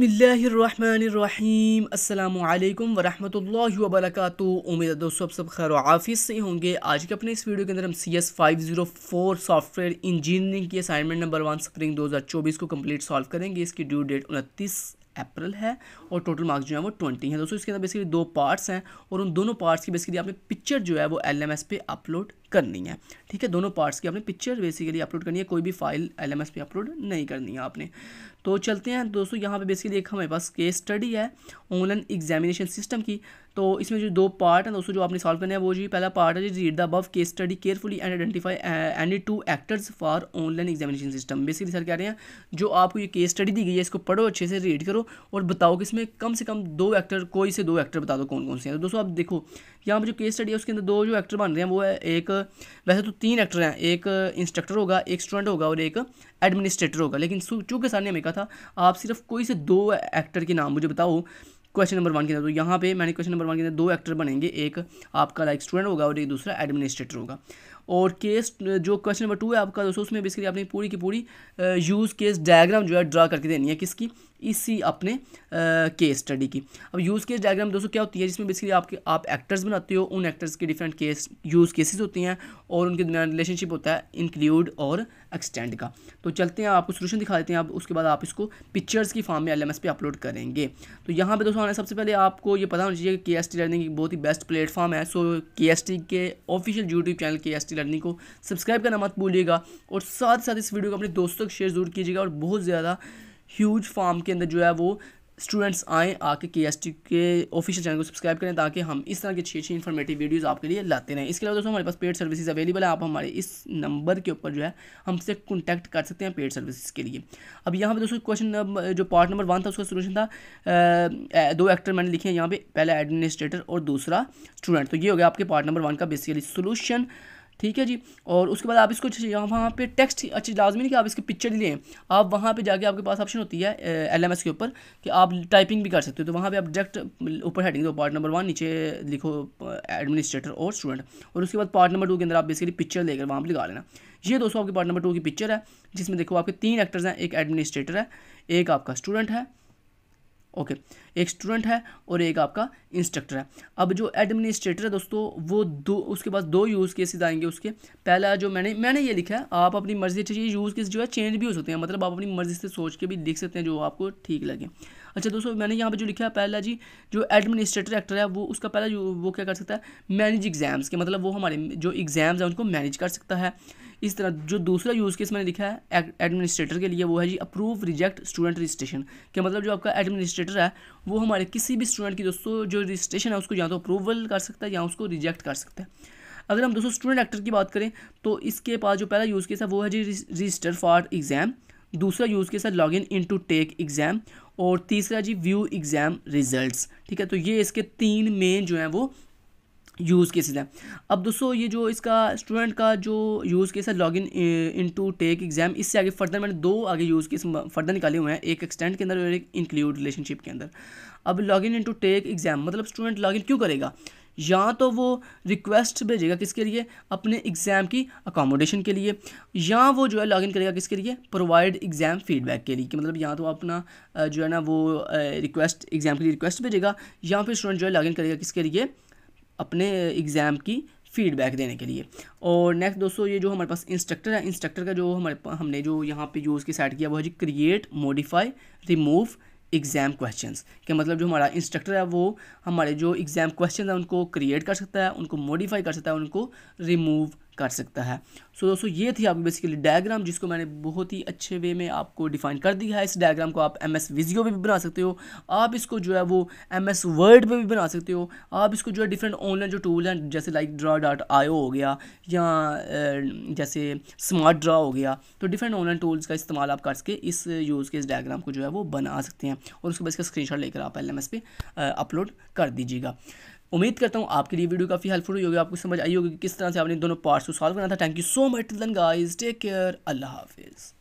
बसमीम् अल्लाम वरहमल वबरक उम्मीद है दोस्तों आप सब खैर आफिस से होंगे आज के अपने इस वीडियो के अंदर हम C S five zero four software engineering की असाइनमेंट नंबर वन स्प्रिंग चौबीस को कम्प्लीट सॉल्व करेंगे इसकी ड्यू डेट उनतीस अप्रैल है और टोटल मार्क्स जो है वो ट्वेंटी है दोस्तों इसके अंदर बेसिकली दो पार्ट्स हैं और उन दोनों पार्ट्स की बेसिकली आपने पिक्चर जो है वो एल पे अपलोड करनी है ठीक है दोनों पार्ट्स की आपने पिक्चर बेसिकली अपलोड करनी है कोई भी फाइल एल पे अपलोड नहीं करनी है आपने तो चलते हैं दोस्तों यहाँ पर बेसिकली एक हमारे पास केस स्टडी है ऑनलाइन एग्जामिनेशन सिस्टम की तो इसमें जो दो पार्ट हैं दोस्तों जो आपने सॉल्व करने हैं वो जी पहला पार्ट है जी read the above case study carefully and identify any two actors for online examination system basically sir कह रहे हैं जो आपको ये केस स्टडी दी गई है इसको पढ़ो अच्छे से रीड करो और बताओ कि इसमें कम से कम दो एक्टर कोई से दो एक्टर बता दो कौन कौन से हैं तो दोस्तों आप देखो यहाँ पर जो केस स्टडी है उसके अंदर दो जो एक्टर बन रहे हैं वो है एक वैसे तो तीन एक्टर हैं एक इंस्ट्रक्टर होगा एक स्टूडेंट होगा और एक एडमिनिस्ट्रेटर होगा लेकिन चूँकि सर ने हमें कहा था आप सिर्फ कोई से दो एक्टर के नाम मुझे बताओ क्वेश्चन नंबर वन के अंदर तो यहाँ पे मैंने क्वेश्चन नंबर वन के अंदर दो एक्टर बनेंगे एक आपका लाइक स्टूडेंट होगा और एक दूसरा एडमिनिस्ट्रेटर होगा और केस जो क्वेश्चन नंबर टू है आपका दोस्तों उसमें बेसिकली आपने पूरी की पूरी यूज़ केस डायग्राम जो है ड्रा करके देनी है किसकी इसी अपने केस स्टडी की अब यूज़ केस डायग्राम दोस्तों क्या होती है जिसमें बेसिकली आपके आप एक्टर्स बनाते हो उन एक्टर्स के डिफरेंट केस यूज़ केसेस होती हैं और उनके दरमियान रिलेशनशिप होता है इंक्लूड और एक्सटेंड का तो चलते हैं आपको सोल्यूशन दिखा देते हैं आप उसके बाद आप इसको पिक्चर्स की फॉर्म में एल पे अपलोड करेंगे तो यहाँ पर दोस्तों सबसे पहले आपको ये पता होना चाहिए कि के एस टी लर्निंग बहुत ही बेस्ट प्लेटफॉर्म है सो के एस टी के official YouTube channel K S T C learning को सब्सक्राइब करना मत भूलिएगा और साथ साथ इस वीडियो को अपने दोस्तों को शेयर जरूर कीजिएगा और बहुत ज़्यादा ह्यूज फार्म के अंदर जो है वो स्टूडेंट्स आएँ आके के एस टी के ऑफिशियल चैनल को सब्सक्राइब करें ताकि हम इस तरह के अच्छी अच्छी इन्फॉर्मेटिव वीडियोस आपके लिए लाते रहें इसके अलावा दोस्तों हमारे पास पेड सर्विसेज अवेलेबल है आप हमारे इस नंबर के ऊपर जो है हमसे कॉन्टैक्ट कर सकते हैं पेड सर्विसेज के लिए अब यहाँ पर दोस्तों क्वेश्चन जो पार्ट नंबर वन था उसका सोल्यूशन था दो एक्टर मैंने लिखे हैं यहाँ पर पहला एडमिनिस्ट्रेटर और दूसरा स्टूडेंट तो ये हो गया आपके पार्ट नंबर वन का बेसिकली सोल्यूशन ठीक है जी और उसके बाद आप इसको वहाँ पे टेक्स्ट अच्छी लाजमी नहीं कि आप इसकी पिक्चर ही लें आप वहाँ पे जाके आपके पास ऑप्शन होती है एल के ऊपर कि आप टाइपिंग भी कर सकते हो तो वहाँ पे आप डायरेक्ट ऊपर हेडिंग दो पार्ट नंबर वन नीचे लिखो एडमिनिस्ट्रेटर और स्टूडेंट और उसके बाद पार्ट नंबर टू के अंदर आप बेसिकली पिक्चर लेकर वहाँ पर लगा लेना ये दोस्तों आपके पार्ट नंबर टू की पिक्चर है जिसमें देखो आपके तीन एक्टर्स हैं एक एडमिनिस्ट्रेटर है एक आपका स्टूडेंट है ओके एक स्टूडेंट है और एक आपका इंस्ट्रक्टर है अब जो एडमिनिस्ट्रेटर है दोस्तों वो दो उसके पास दो यूज़ केसेस आएंगे उसके पहला जो मैंने मैंने ये लिखा है आप अपनी मर्ज़ी से यूज़ केस जो है चेंज भी हो सकते हैं मतलब आप अपनी मर्ज़ी से सोच के भी लिख सकते हैं जो आपको ठीक लगे अच्छा दोस्तों मैंने यहाँ पर जो लिखा है पहला जी जो एडमिनिस्ट्रेटर एक्टर है वो उसका पहला जो वो क्या कर सकता है मैनेज एग्जाम्स के मतलब वो हमारे जो एग्ज़ाम्स हैं उनको मैनेज कर सकता है इस तरह जो दूसरा यूज़ केस मैंने लिखा है एडमिनिस्ट्रेटर के लिए वो है जी अप्रूव रिजेक्ट स्टूडेंट रजिस्ट्रेशन के मतलब जो आपका एडमिनिस्ट्रेटर है वो हमारे किसी भी स्टूडेंट की दोस्तों जो रजिस्ट्रेशन है उसको या तो अप्रूवल कर सकता है या उसको रिजेक्ट कर सकता है अगर हम दोस्तों स्टूडेंट एक्टर की बात करें तो इसके पास जो पहला यूज़ केस है वो है जी रजिस्टर फॉर एग्ज़ाम दूसरा यूज़ केस है log in into take exam और तीसरा जी व्यू एग्ज़ाम रिजल्ट्स ठीक है तो ये इसके तीन मेन जो हैं वो यूज़ केसेस हैं अब दोस्तों ये जो इसका स्टूडेंट का जो यूज़ केस है log in into take exam इससे आगे फर्दर मैंने दो आगे यूज़ केस फर्दर निकाले हुए हैं एक एक्सटेंड के अंदर और एक इंक्लूड रिलेशनशिप के अंदर अब log in into take exam मतलब स्टूडेंट लॉग इन क्यों करेगा या तो वो रिक्वेस्ट भेजेगा किसके लिए अपने एग्ज़ाम की अकोमोडेशन के लिए या वो जो है लॉगिन करेगा किसके लिए प्रोवाइड एग्ज़ाम फीडबैक के लिए कि मतलब या तो अपना जो है ना वो रिक्वेस्ट एग्ज़ाम के लिए रिक्वेस्ट भेजेगा या फिर स्टूडेंट जो है लॉगिन करेगा किसके लिए अपने एग्ज़ाम की फीडबैक देने के लिए और नेक्स्ट दोस्तों ये जो हमारे पास इंस्ट्रक्टर है इंस्ट्रक्टर का जो हमारे हमने जो यहाँ पे यूज़ की साइड किया वो है जी create modify remove exam questions के मतलब जो हमारा इंस्ट्रक्टर है वो हमारे जो एग्ज़ाम क्वेश्चंस हैं उनको क्रिएट कर सकता है उनको मॉडिफाई कर सकता है उनको रिमूव कर सकता है सो so, दोस्तों ये थी आप बेसिकली डायग्राम जिसको मैंने बहुत ही अच्छे वे में आपको डिफाइन कर दिया है इस डायग्राम को आप एम एस विजियो में भी बना सकते हो आप इसको जो है वो एम एस वर्ड में भी बना सकते हो आप इसको जो है डिफरेंट ऑनलाइन जो टूल हैं जैसे लाइक ड्रा डॉट आयो हो गया या जैसे स्मार्ट ड्रा हो गया तो डिफरेंट ऑनलाइन टूल्स का इस्तेमाल आप करके इस यूज़ के इस डायग्राम को जो है वो बना सकते हैं और उसके बाद इसका स्क्रीन लेकर आप एल एम एस पे अपलोड कर दीजिएगा उम्मीद करता हूँ आपके लिए वीडियो काफ़ी हेल्पफुल होगी आपको समझ आई होगी कि किस तरह से आपने दोनों पार्ट्स को सॉल्व करना था thank you so much then guys take care अल्लाह हाफिज़